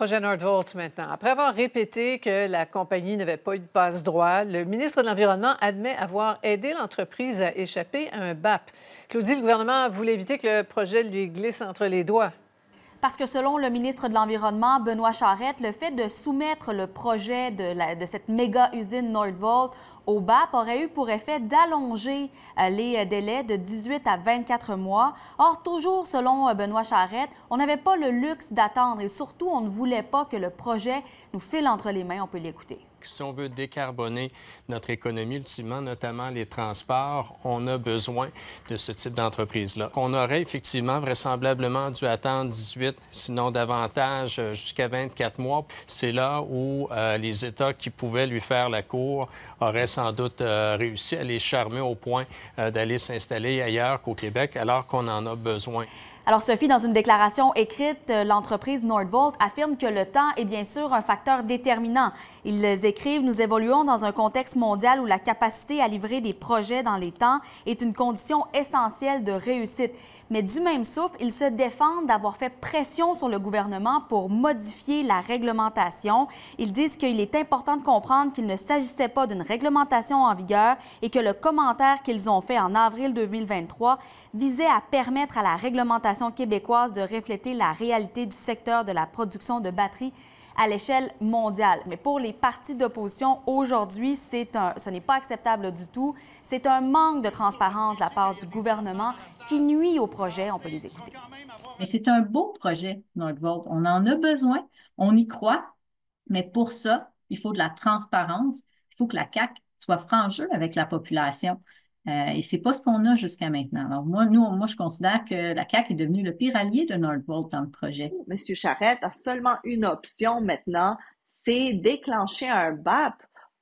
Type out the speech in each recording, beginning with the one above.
Projet Nordvolt maintenant. Après avoir répété que la compagnie n'avait pas eu de passe-droit, le ministre de l'Environnement admet avoir aidé l'entreprise à échapper à un BAP. Claudie, le gouvernement voulait éviter que le projet lui glisse entre les doigts parce que selon le ministre de l'Environnement, Benoît Charette, le fait de soumettre le projet de, de cette méga usine Nordvolt au aurait eu pour effet d'allonger euh, les euh, délais de 18 à 24 mois. Or, toujours selon euh, Benoît Charette, on n'avait pas le luxe d'attendre et surtout, on ne voulait pas que le projet nous file entre les mains. On peut l'écouter si on veut décarboner notre économie, ultimement, notamment les transports, on a besoin de ce type d'entreprise-là. On aurait effectivement vraisemblablement dû attendre 18, sinon davantage, jusqu'à 24 mois. C'est là où les États qui pouvaient lui faire la cour auraient sans sans doute euh, réussi à les charmer au point euh, d'aller s'installer ailleurs qu'au Québec alors qu'on en a besoin. Alors Sophie, dans une déclaration écrite, euh, l'entreprise Nordvolt affirme que le temps est bien sûr un facteur déterminant. Ils écrivent, nous évoluons dans un contexte mondial où la capacité à livrer des projets dans les temps est une condition essentielle de réussite. Mais du même souffle, ils se défendent d'avoir fait pression sur le gouvernement pour modifier la réglementation. Ils disent qu'il est important de comprendre qu'il ne s'agissait pas d'une réglementation en vigueur et que le commentaire qu'ils ont fait en avril 2023 visait à permettre à la réglementation québécoise de refléter la réalité du secteur de la production de batteries à l'échelle mondiale. Mais pour les partis d'opposition, aujourd'hui, ce n'est pas acceptable du tout. C'est un manque de transparence de la part du gouvernement qui nuit au projet. On peut les écouter. Mais c'est un beau projet, Nordvolt. On en a besoin, on y croit, mais pour ça, il faut de la transparence. Il faut que la CAC soit franche avec la population. Et euh, et c'est pas ce qu'on a jusqu'à maintenant. Alors moi, nous, moi, je considère que la CAC est devenue le pire allié de Nordvolt dans le projet. Oh, Monsieur Charette a seulement une option maintenant, c'est déclencher un BAP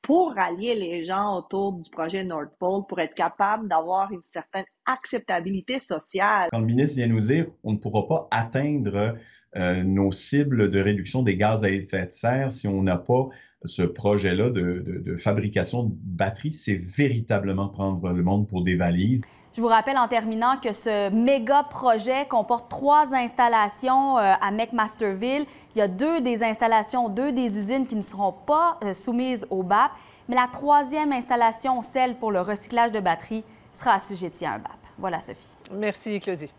pour rallier les gens autour du projet Nordvolt, pour être capable d'avoir une certaine acceptabilité sociale. Quand le ministre vient nous dire on ne pourra pas atteindre euh, nos cibles de réduction des gaz à effet de serre si on n'a pas ce projet-là de, de fabrication de batteries, c'est véritablement prendre le monde pour des valises. Je vous rappelle en terminant que ce méga projet comporte trois installations euh, à McMasterville. Il y a deux des installations, deux des usines qui ne seront pas euh, soumises au BAP, mais la troisième installation, celle pour le recyclage de batteries, sera assujettie à un BAP. Voilà, Sophie. Merci, Claudie.